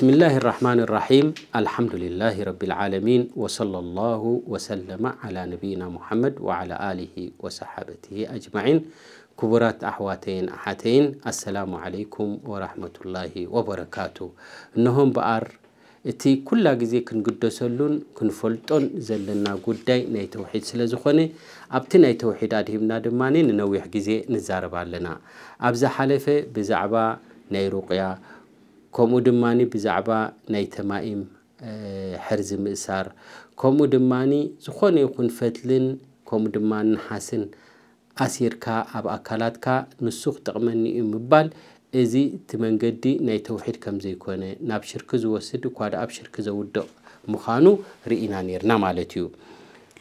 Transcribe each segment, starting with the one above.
بسم الله الرحمن الرحيم الحمد لله رب العالمين وصلى الله وسلم على نبينا محمد وعلى آله وصحابته أجمعين كبرات أحواتين أحاتين السلام عليكم ورحمة الله وبركاته نهم بأر እቲ ኩላ ግዜ ክንግደሰሉን ክንፈልጦን ዘለና ጉዳይ ናይ ተውሒድ ስለ ዝኾነ ኣብቲ ናይ ተውሒድ ኣድሂብና ድማ ንነዊሕ ግዜ ንዛረባ ኣለና ኣብዛ ሓለፈ ብዛዕባ ናይ ሩቕያ ከምኡ ድማኒ ብዛዕባ ናይ ተማኢም ሕርዚ ምእሳር ከምኡ ድማኒ ዝኾነ ይኹን ፈትልን ከምኡ ድማ ንሓስን ኣሲርካ ኣብ ኣካላትካ ንሱ ክጠቕመኒ እዩ ምባል እዚ እቲ መንገዲ ናይ ተውሒድ ከም ዘይኮነ ናብ ሽርክ ዝወስድ እኳ ኣብ ሽርክ ዘውድቕ ምዃኑ ርኢና ነርና ማለት እዩ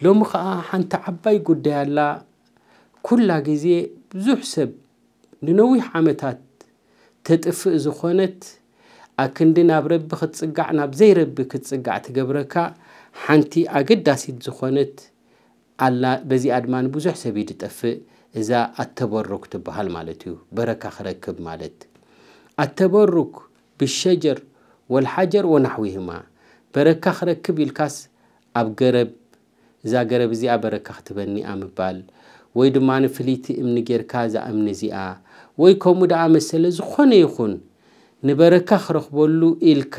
ሎሚ ከዓ ሓንቲ ዓባይ ጉዳይ ኣላ ኩላ ግዜ ብዙሕ ሰብ ንነዊሕ ዓመታት ተጥፍእ ዝኾነት ኣክንዲ ናብ ረቢ ክትፅጋዕ ናብ ዘይረቢ ክትፅጋዕ ትገብረካ ሓንቲ ኣገዳሲት ዝኾነት ኣላ በዚኣ ድማ ንብዙሕ ሰብ ድጠፍእ እዛ ኣተበሩክ ትበሃል ማለት እዩ በረካ ክረክብ ማለት ኣተበሩክ ብሸጀር ወልሓጀር ወናሕዊህማ በረካ ክረክብ ኢልካስ ኣብ ገረብ እዛ ገረብ እዚኣ በረካ ክትበኒ ኣ ምባል ወይ ድማ ንፍሊቲ እምኒ ጌርካ እዛ እምኒ እዚኣ ወይ ከምኡ ደኣ መሰለ ዝኾነ ይኹን ንበረካ ክረኽበሉ ኢልካ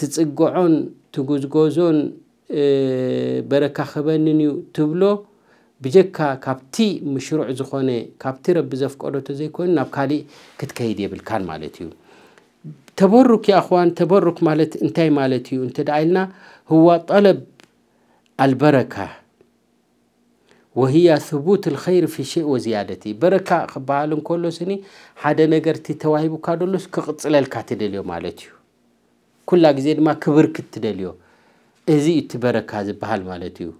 ትፅግዖን ትጉዝጎዞን በረካ ክበንን እዩ ትብሎ ብጀካ ካብቲ ምሽሩዕ ዝኾነ ካብቲ ረቢ ዘፍቀዶ ተዘይኮይኑ ናብ ካሊእ ክትከይድ የብልካን ማለት እዩ ተበሩክ የኣኽዋን ተበሩክ ማለት እንታይ ማለት እዩ እንተ ኢልና ህዋ ጠለብ አልበረካ وهي ثبوت الخير في شيء وزيادته بركة خبالن كله سني حدا نجر تتواهب كادولس كقتل الكاتدليو مالتيو كل أجزاء ما كبر كتدليو إذا تبركة هذا بحال مالتيو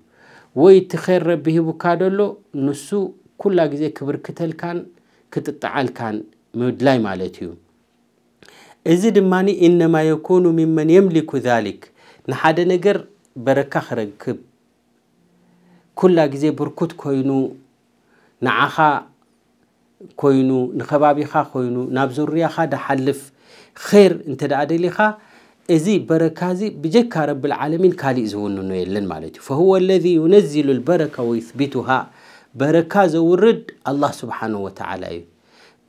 وي تخير ربه بكادولو نسو كل أجزاء كبر كتل كان كتتعال كان مدلاي مالتيو إذا دماني إنما يكون ممن يملك ذلك نحدا نجر بركة خرج ኩላ ግዜ ብርኩት ኮይኑ ንዓኻ ኮይኑ ንከባቢኻ ኮይኑ ናብ ዙርያኻ ዳሓልፍ ር እንተ ደኣ ደሊኻ እዚ በረካ እዚ ብጀካ ረብልዓለሚን ካሊእ ዝውንኖ የለን ማለት እዩ ፈሁወ ለذ ዩነዝሉ ልበረካ ወይثቢቱሃ በረካ ዘውርድ ኣላህ ስብሓን ወተዓላ እዩ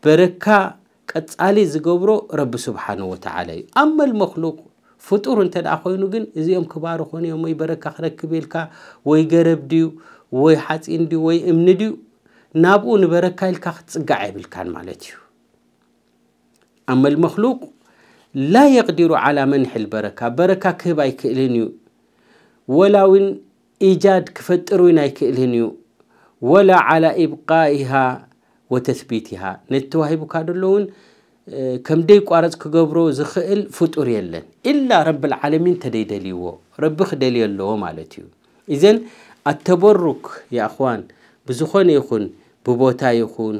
በረካ ቀፃሊ ዝገብሮ ረቢ ስብሓን ወተዓላ እዩ ኣመ ልመክሉቅ ፍጡር እንተ ደኣ ኮይኑ ግን እዚኦም ክባር ኮኑ እዮም ወይ በረካ ክረክብ ኢልካ ወይ ገረብ ድዩ ወይ ሓፂን ድዩ ወይ እምኒ ድዩ ናብኡ ንበረካ ኢልካ ክትፅጋዕ የብልካን ማለት እዩ ኣመ ልመክሉቅ ላ የቅዲሩ ዓላ መንሒ ልበረካ በረካ ክህብ ኣይክእልን እዩ ወላ ውን ኢጃድ ክፈጥር ውን ኣይክእልን እዩ ወላ ዓላ ኢብቃኢሃ ወተስቢትሃ ነቲ ተዋሂቡካ ደሎ እውን ከምደይ ቋረፅ ክገብሮ ዝኽእል ፍጡር የለን ኢላ ረብ ልዓለሚን ተደይደልይዎ ረቢ ክደልየ ኣለዎ ማለት እዩ እዘን ኣተበሩክ የእኽዋን ብዝኾነ ይኹን ብቦታ ይኹን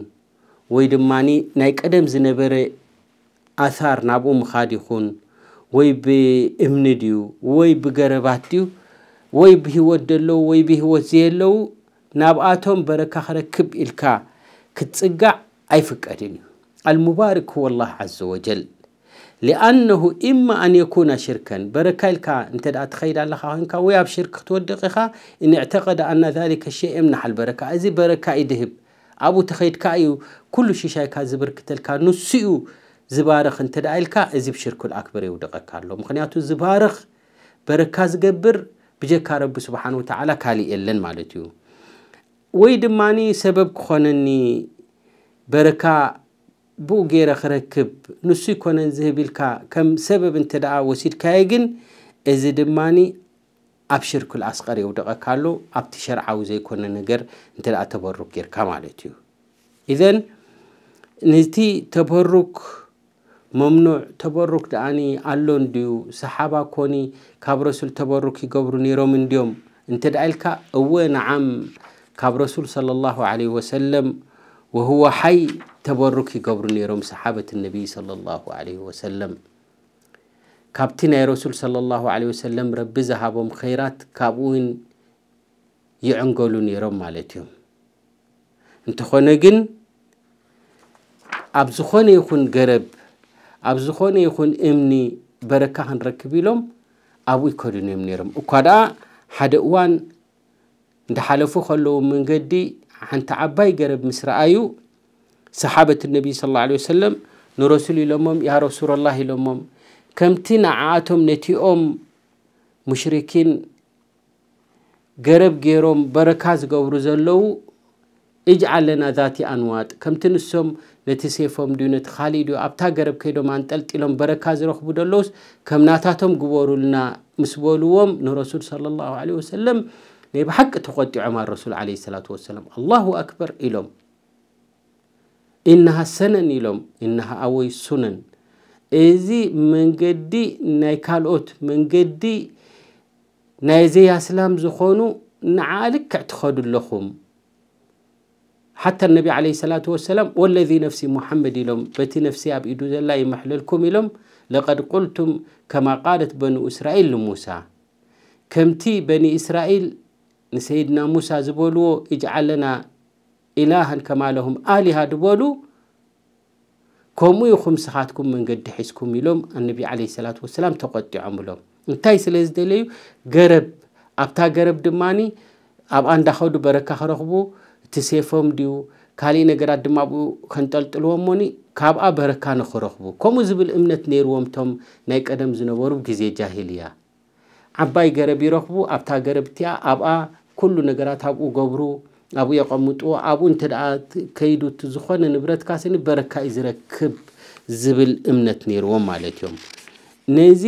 ወይ ድማኒ ናይ ቀደም ዝነበረ ኣሳር ናብኡ ምኻድ ይኹን ወይ ብእምኒ ድዩ ወይ ብገረባት ድዩ ወይ ብሂወት ደለዉ ወይ ብሂወት ዘየለዉ ናብኣቶም በረካ ክረክብ ኢልካ ክትፅጋዕ ኣይፍቀድን እዩ المبارك هو الله عز وجل لأنه إما أن يكون شركا بركلك أنت أتخيل الله هنك وياب شرك تودقها إن اعتقد أن ذلك الشيء يمنح البركة أزي بركة يدهب أبو تخيل كأيو كل شيء شايك زبركتلك نسيو زبارخ أنت دايلك أزي بشرك الأكبر يودقك له مخنياتو زبارخ بركة زقبر بجك رب سبحانه وتعالى كالي إلن مالتيو ويدماني سبب كخونني بركة ብኡ ገይረ ክረክብ ንሱ ይኮነን ዝህብልካ ከም ሰበብ እንተ ደኣ ወሲድካየ ግን እዚ ድማኒ ኣብ ሽርክል ኣስቀር የውደቐካ ኣብቲ ሸርዓዊ ዘይኮነ ነገር እንተ ደኣ ተበሩክ ጌርካ ማለት እዩ እዘን ነቲ ተበሩክ መምኑዕ ተበሩክ ደኣኒ ኣሎ እንድዩ ሰሓባ ኮኒ ካብ ረሱል ተበሩክ ይገብሩ ነይሮም እንድዮም እንተ ደኣ ኢልካ እወ ንዓም ካብ ረሱል صለ ላሁ ለ ወሰለም ወህወ ሓይ ተበሩክ ይገብሩ ነይሮም ሰሓበት ነቢይ صለ ላሁ ለ ወሰለም ካብቲ ናይ ረሱል صለ ላሁ ለ ወሰለም ረቢ ዝሃቦም ኸይራት ካብኡ እውን ይዕንገሉ ነይሮም ማለት እዮም እንተኾነ ግን ኣብ ዝኾነ ይኹን ገረብ ኣብ ዝኾነ ይኹን እምኒ በረካ ክንረክብ ኢሎም ኣብኡ ይከዱን እዮም ነይሮም እኳ ደኣ ሓደ እዋን እንዳሓለፉ ከለዉ መንገዲ ሓንቲ ዓባይ ገረብ ምስ ረኣዩ ሰሓበት ነቢይ ስ ላ ወሰለም ንረሱል ኢሎሞም ያ ረሱላላህ ኢሎሞም ከምቲ ንዓኣቶም ነቲኦም ሙሽርኪን ገረብ ገይሮም በረካ ዝገብሩ ዘለው እጅዓል ለና ዛቲ ኣንዋጥ ከምቲ ንሶም ነቲ ሴፎም ድዩ ነቲ ካሊእ ድዩ ኣብታ ገረብ ከይዶም ኣንጠልጢሎም በረካ ዝረኽቡ ደለውስ ከም ናታቶም ግበሩልና ምስ በልዎም ንረሱል صለ ላሁ ለ ወሰለም ናይ ብሓቂ ተቆጢዖም ኣረሱል ለ ሰላት ወሰላም ኣላሁ ኣክበር ኢሎም ኢናሃ ሰነን ኢሎም ኢናሃ ኣወይ ሱነን እዚ መንገዲ ናይ ካልኦት መንገዲ ናይ ዘያስላም ዝኾኑ ንዓልክዕ ትኸዱ ኣለኹም ሓታ ነቢ ዓለ ሰላት ወሰላም ወለዚ ነፍሲ ሙሐመድ ኢሎም በቲ ነፍሲ ኣብ ኢዱ ዘላ ይመሕለልኩም ኢሎም ለቀድ ቁልቱም ከማ ቃለት በኑ እስራኤል ንሙሳ ከምቲ በኒ እስራኤል ንሰይድና ሙሳ ዝበልዎ እጅዓለና ኢላሃን ከማለሁም ኣሊሃ ድበሉ ከምኡ ይኹም ስኻትኩም መንገዲ ሒዝኩም ኢሎም ኣነቢ ዓለ ሰላት ወሰላም ተቆጢዖም ሎም እንታይ ስለ ዝደለዩ ገረብ ኣብታ ገረብ ድማኒ ኣብኣ እንዳኸዱ በረካ ክረኽቡ እቲ ሴፎም ድዩ ካሊእ ነገራት ድማ ብኡ ከንጠልጥልዎም ሞኒ ካብኣ በረካ ንክረኽቡ ከምኡ ዝብል እምነት ነይርዎም ቶም ናይ ቀደም ዝነበሩ ግዜ ጃሂል እያ ዓባይ ገረብ ይረኽቡ ኣብታ ገረብ እቲኣ ኣብኣ ኩሉ ነገራት ኣብኡ ገብሩ ኣብኡ የቐምጥዎ ኣብኡ እንተ ደኣ ከይዱቲ ዝኾነ ንብረት ስኒ በረካ እዩ ዝረክብ ዝብል እምነት ነይርዎም ማለት እዮም ነዚ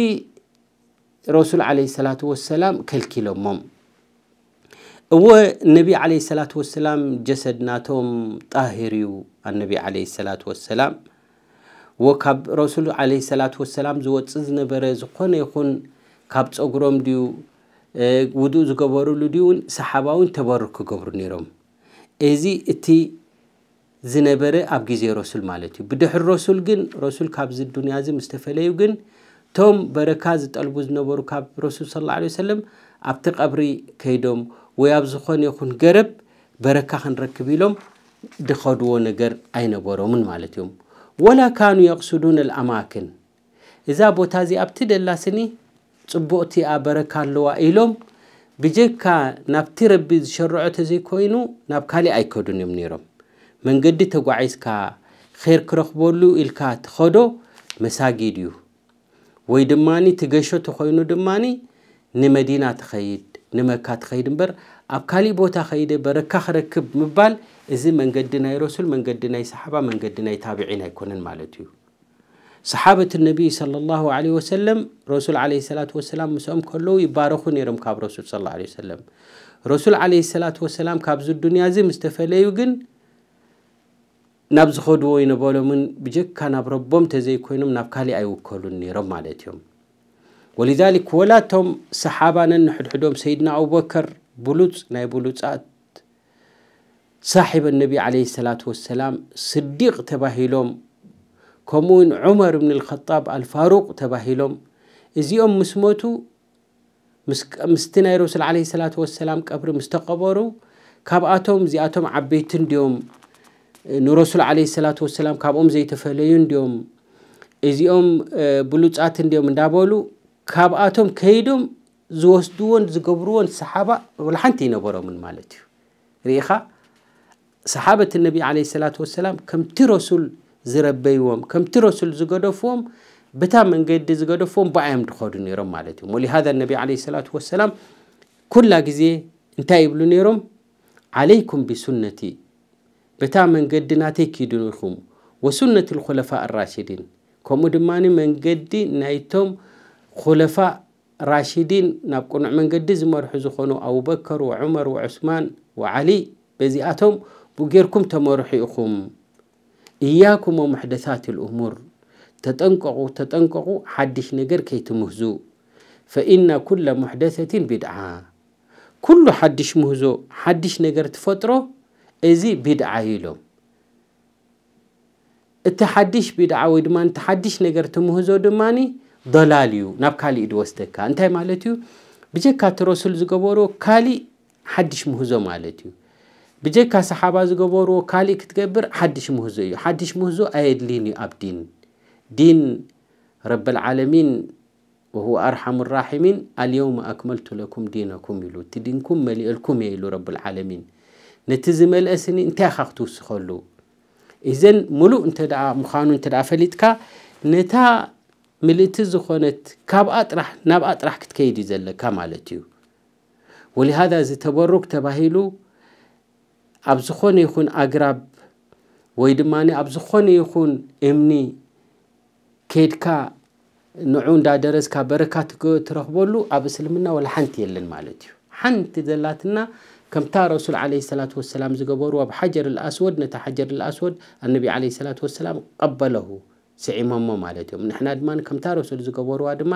ረሱል ዓለ ሰላት ወሰላም ከልኪሎሞም እወ ነቢ ዓለ ሰላት ወሰላም ጀሰድ ናቶም ጣሂር እዩ ኣነቢ ዓለ ሰላት ወሰላም ወ ካብ ረሱል ዓለ ሰላት ወሰላም ዝወፅእ ዝነበረ ዝኾነ ይኹን ካብ ፀጉሮም ድዩ ውዱእ ዝገበሩሉ ድዩ እውን ሰሓባውን ተበርክ ክገብሩ ነይሮም እዚ እቲ ዝነበረ ኣብ ግዜ ረሱል ማለት እዩ ብድሕሪ ረሱል ግን ረሱል ካብዚ ዱንያ እዚ ምስ ተፈለዩ ግን እቶም በረካ ዝጠልቡ ዝነበሩ ካብ ረሱል ስ ላ ሰለም ኣብቲ ቀብሪ ከይዶም ወይ ኣብ ዝኾነ ይኹን ገረብ በረካ ክንረክብ ኢሎም ድኸድዎ ነገር ኣይነበሮምን ማለት እዮም ወላ ካኑ የቕስዱን ልኣማክን እዛ ቦታ እዚ ኣብቲ ደላስኒ ፅቡቕቲ ኣ በረካ ኣለዋ ኢሎም ብጀካ ናብቲ ረቢ ዝሸርዖ ተዘይኮይኑ ናብ ካሊእ ኣይከዱን እዮም ነይሮም መንገዲ ተጓዒዝካ ር ክረኽበሉ ኢልካ ትኸዶ መሳጊድ እዩ ወይ ድማኒ ትገሾ ተኮይኑ ድማኒ ንመዲና ትኸይድ ንመካ ትኸይድ እምበር ኣብ ካሊእ ቦታ ኸይደ በረካ ክረክብ ምባል እዚ መንገዲ ናይ ረሱል መንገዲ ናይ ሰሓባ መንገዲ ናይ ታብዒን ኣይኮነን ማለት እዩ ሰሓበት ነቢ صለ ላه ለ ወሰለም ረሱል ለ ሰላት ወሰላም ምስኦም ከለዉ ይባረኹ ነይሮም ካብ ረሱል ለ ለ ሰለም ረሱል ለ ሰላት ወሰላም ካብዚ ዱንያ እዚ ምስ ተፈለዩ ግን ናብ ዝኸድዎ ይነበሎምን ብጀካ ናብ ረቦም ተዘይኮይኖም ናብ ካሊእ ኣይውከሉን ነይሮም ማለት እዮም ወሊዛሊክ ወላቶም ሰሓባነን ንሕድሕዶም ሰይድና ኣቡበከር ብሉፅ ናይ ብሉፃት ሳሒብ ነቢ ለ ሰላት ወሰላም ስዲቕ ተባሂሎም ከምኡውን ዑመር ብን ልከጣብ ኣልፋሩቅ ተባሂሎም እዚኦም ምስ ሞቱ ምስቲ ናይ ረሱል ለ ሰላት ወሰላም ቀብሪ ምስ ተቐበሩ ካብኣቶም እዚኣቶም ዓበይቲ እንዲኦም ንረሱል ለ ሰላት ወሰላም ካብኦም ዘይተፈለዩ እንዲኦም እዚኦም ብሉፃት እንዲኦም እንዳበሉ ካብኣቶም ከይዶም ዝወስድዎን ዝገብርዎን ሰሓባ ብላሓንቲ ይነበሮምን ማለት እዩ ርኢኻ ሰሓበት ነቢ ለ ሰላት ወሰላም ከምቲ ረሱል ዝረበይዎም ከምቲ ረሱል ዝገደፍዎም በታ መንገዲ ዝገደፍዎም ብኣዮም ድኸዱ ነይሮም ማለት እዩ ወሊሃذ ነቢ ለ ሰላት ወሰላም ኩላ ግዜ እንታይ ይብሉ ነይሮም ዓለይኩም ብሱነቲ በታ መንገዲ ናተይ ኪዱ ኢኹም ወሱነት ልኩለፋ ራሽዲን ከምኡ ድማ መንገዲ ናይቶም ኩለፋ ራሽዲን ናብ ቁኑዕ መንገዲ ዝመርሑ ዝኾኑ ኣቡበከር ወዑመር ወዑስማን ወዓሊ በዚኣቶም ብጌርኩም ተመርሑ ኢኹም إياكم ومحدثات الأمور تتنقعوا تتنقعوا حدش نجر كي تمهزو فإن كل محدثة بدعة كل حدش مهزو حدش نجر تفتره إزي بدعة يلوم التحدش بدعة ودمان تحدش نجر تمهزو دماني ضلال يو ناب كالي إدوستكا انتهي مالتيو بجكات الرسول زقبورو كالي حدش مهزو مالتيو بجيكا صحابا زغبورو كالي كتكبر حدش مهزو يو حدش مهزو ايد ليني اب دين دين رب العالمين وهو ارحم الراحمين اليوم اكملت لكم دينكم يلو تدينكم ملي لكم يلو رب العالمين نتزم الاسني انت خاختو سخلو اذا ملو انتا دعا مخانو انت دعا فليتكا نتا ملي تزخونت كاب اطرح ناب اطرح كتكيدي زلكا مالتيو ولهذا زي تبرك تباهيلو ኣብ ዝኾነ ይኹን ኣግራብ ወይ ድማ ኣብ ዝኾነ ይኹን እምኒ ከይድካ ንዑ እንዳደረስካ በረካ ትረኽበሉ ኣብ እስልምና ወላ ሓንቲ የለን ማለት እዩ ሓንቲ ዘላትና ከምታ ረሱል ዓለ ሰላት ወሰላም ዝገበርዎ ኣብ ሓጀር ልኣስወድ ነቲ ሓጀር ልኣስወድ ኣነቢ ዓለ ሰላት ወሰላም ቀበለሁ ስዒሞሞ ማለት እዮም ንሕና ድማ ከምታ ረሱል ዝገበርዋ ድማ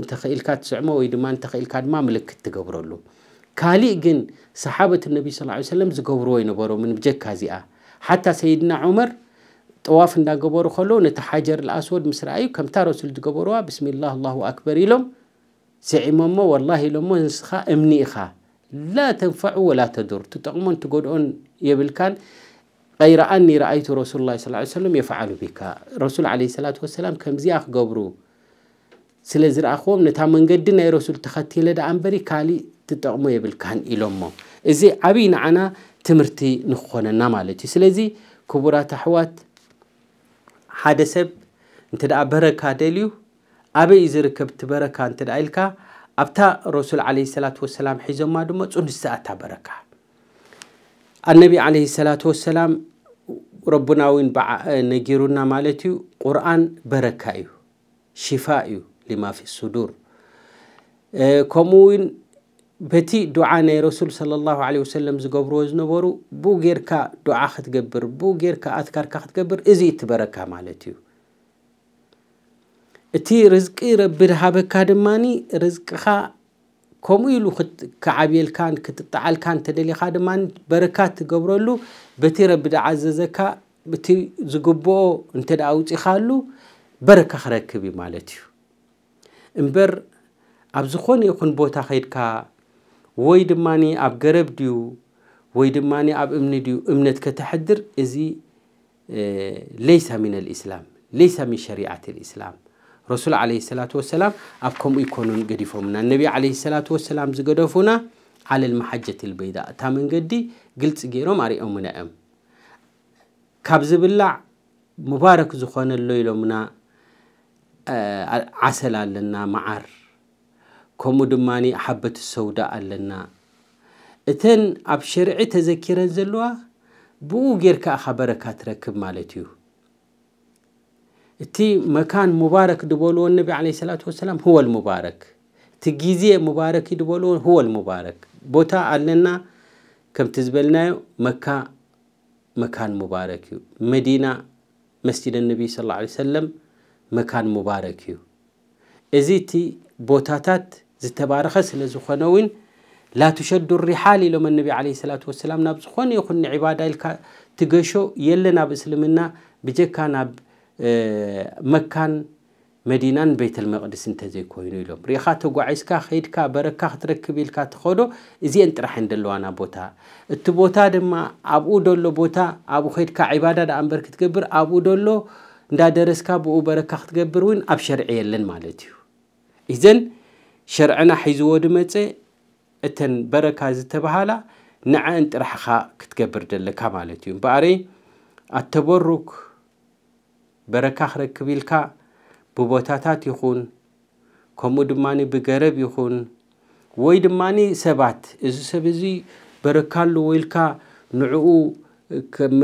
እንተኽኢልካ ትስዕሞ ወይ ድማ እንተኽኢልካ ድማ ምልክት ትገብረሉ ካልእ ግን ሰሓበት ነቢ ስ ሰለም ዝገብርዎ ይነበሮምን ብጀካ እዚኣ ሓታ ሰይድና ዑመር ጠዋፍ እንዳገበሩ ከሎ ነቲ ሓጀር ልኣስወድ ምስ ረኣዩ ከምታ ረሱል ዝገበርዋ ብስሚላ ኣላሁ ኣክበር ኢሎም ስዒሞሞ ወላሂ ኢሎሞ ንስኻ እምኒ ኢኻ ላ ተንፈዑ ወላ ተዱር ትጠቕሞን ትጎድኦን የብልካን غير أني رأيت رسول الله صلى الله عليه وسلم يفعل بك رسول عليه الصلاة والسلام كم زياخ قبرو سلزر أخوهم نتا من قدنا رسول تختيل دا أنبري كالي ክጥቀሙ የብልካን ኢሎሞ እዚ ዓብዪ ንዓና ትምህርቲ ንክኾነና ማለት እዩ ስለዚ ክቡራት ኣሕዋት ሓደ ሰብ እንተ ደኣ በረካ ደልዩ ኣበይ እዩ ዝርከብ እቲ በረካ እንተ ደኣ ኢልካ ኣብታ ረሱል ዓለ ሰላት ወሰላም ሒዞማ ድማ ንስኣታ በረካ ኣነቢ ዓለ ሰላት ወሰላም ረቡና እውን ነጊሩና ማለት እዩ ቁርኣን በረካ እዩ ሽፋ እዩ ሊማ ፊ ስዱር ከምኡ እውን በቲ ዱዓ ናይ ረሱል صለ ላሁ ለ ወሰለም ዝገብርዎ ዝነበሩ ብኡ ጌርካ ዱዓ ክትገብር ብኡ ጌርካ ኣትካርካ ክትገብር እዚ እትበረካ ማለት እዩ እቲ ርዝቂ ረቢ ድሃበካ ድማኒ ርዝቅኻ ከምኡ ኢሉ ክዓብልካን ክትጠዓልካን ተደሊኻ ድማ በረካ ትገብረሉ በቲ ረቢ ድዓዘዘካ እቲ ዝግብኦ እንተ ደኣ ውፂኻሉ በረካ ክረክብ እዩ ማለት እዩ እምበር ኣብ ዝኾነ ይኹን ቦታ ከይድካ ወይ ድማ ኣብ ገረብ ድዩ ወይ ድማ ኣብ እምኒ ድዩ እምነት ከተሐድር እዚ ለይሳ ሚን ልእስላም ለይሳ ሚን ሸሪዓት ልእስላም ረሱል ዓለ ሰላት ወሰላም ኣብ ከምኡ ይኮኑን ገዲፎምና ነቢ ዓለ ሰላት ወሰላም ዝገደፉና ዓለ ልመሓጀት ልበይዳ እታ መንገዲ ግልፂ ገይሮም ኣርኦምና እዮም ካብ ዝብላዕ ሙባረክ ዝኾነሎ ኢሎምና ዓሰል ኣለና መዓር ከምኡ ድማኒ ሓበት ሰውዳ ኣለና እተን ኣብ ሸርዒ ተዘኪረን ዘለዋ ብኡ ጌርካ ኢኻ በረካ ትረክብ ማለት እዩ እቲ መካን ሙባረክ ድበልዎ ነቢ ለ ሰላት ወሰላም ህወ ልሙባረክ እቲ ግዜ ሙባረክ ድበልዎ ህወ ልሙባረክ ቦታ ኣለና ከምቲ ዝበልናዮ መካ መካን ሙባረክ እዩ መዲና መስጅድ ነቢይ ስ ለ ሰለም መካን ሙባረክ እዩ እዚ እቲ ቦታታት ዝተባረኸ ስለ ዝኾነ እውን ላትሸዱ ሪሓል ኢሎም ኣነቢ ዓለ ሰላት ወሰላም ናብ ዝኾነ ይኹን ንዕባዳ ኢልካ ትገሾ የለን ኣብ እስልምና ብጀካ ናብ መካን መዲናን ቤተልመቅድስ እንተዘይኮይኑ ኢሎም ሪኢኻ ተጓዒዝካ ከይድካ በረካ ክትረክብ ኢልካ ትኸዶ እዚአን ጥራሕን ደለዋና ቦታ እቲ ቦታ ድማ ኣብኡ ደሎ ቦታ ኣብኡ ከይድካ ዕባዳ ዳኣ እንበር ክትገብር ኣብኡ ደሎ እንዳደረስካ ብኡ በረካ ክትገብር እውን ኣብ ሸርዒ የለን ማለት እዩ እዘን شرعنا حيزود متى أتن بركة زتبهلا نعى أنت رح كتكبر دلك مالتيوم بعري التبرك بركة خركبيلك ببوتاتات يخون كمود ماني بجرب يخون ويد ماني سبات إذا سبزي بركة لويلك نعو كم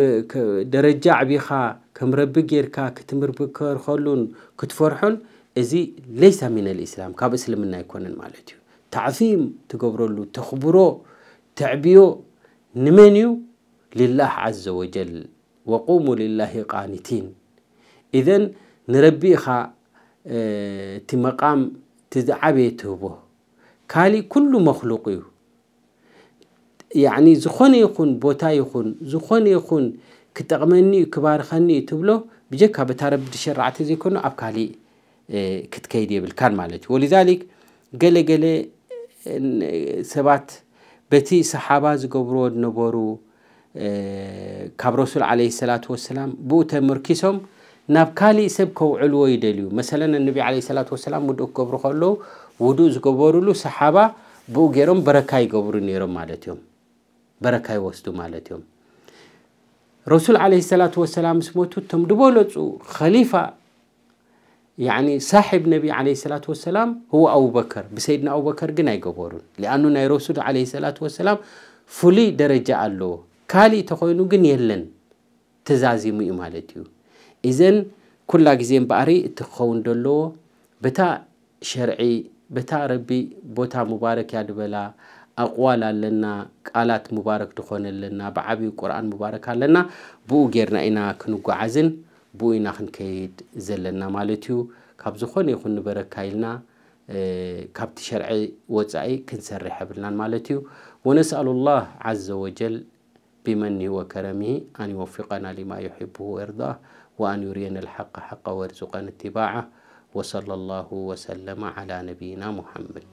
درجة عبيخا كم ربي جيركا كتمر بكر خلون كتفرحون إذا ليس من الإسلام كاب إسلامنا يكون مالتيو تعظيم تقبرلو تخبرو تعبيو نمنيو لله عز وجل وقوموا لله قانتين إذن نربيخا اه تمقام تدعبي تهبوه كالي كل مخلوقيو يعني زخون يخون بوتا يخون زخون يخون كتغمني كبار كبارخني تبلو بجكا بتارب شرعتي زي كنو أبكالي ክትከይድ የብልካን ማለት እዩ ወሊዛሊክ ገለገለ ሰባት በቲ ሰሓባ ዝገብሮ ዝነበሩ ካብ ረሱል ዓለ ሰላት ወሰላም ብኡ ተመርኪሶም ናብ ካሊእ ሰብ ከውዕልዎ ይደልዩ መሰለን ነቢ ዓለ ሰላት ወሰላም ውድእ ክገብሩ ከለዉ ውዱእ ዝገበሩሉ ሰሓባ ብኡ ገይሮም በረካ ይገብሩ ነይሮም ማለት እዮም በረካ ይወስዱ ማለት እዮም ረሱል ዓለ ሰላት ወሰላም ስሞቱ እቶም ድበለፁ ከሊፋ يعني صاحب نبي عليه الصلاة والسلام هو أبو بكر بسيدنا أبو بكر جن يقبرون لأنه ناي رسول عليه الصلاة والسلام فلي درجة له كالي تخوينو جن يلن تزازي مي مالتيو إذن كل جزين بأري تخون دلو بتا شرعي بتا ربي بوتا مبارك يا دبلا أقوال لنا قالات مبارك تخون لنا بعبي قرآن مبارك لنا بو جيرنا إنا كنو عزن ብኡኢና ክንከይድ كيد زلنا مالتيو كاب زخون يخون ንበረካ ኢልና ካብቲ ሸርዒ ወፃኢ ክንሰርሕ የብልናን ማለት እዩ ወነስአሉ ላህ بمنه وكرمه أن يوفقنا لما يحبه ويرضاه وأن يرينا الحق حقا ويرزقنا اتباعه وصلى الله وسلم على نبينا محمد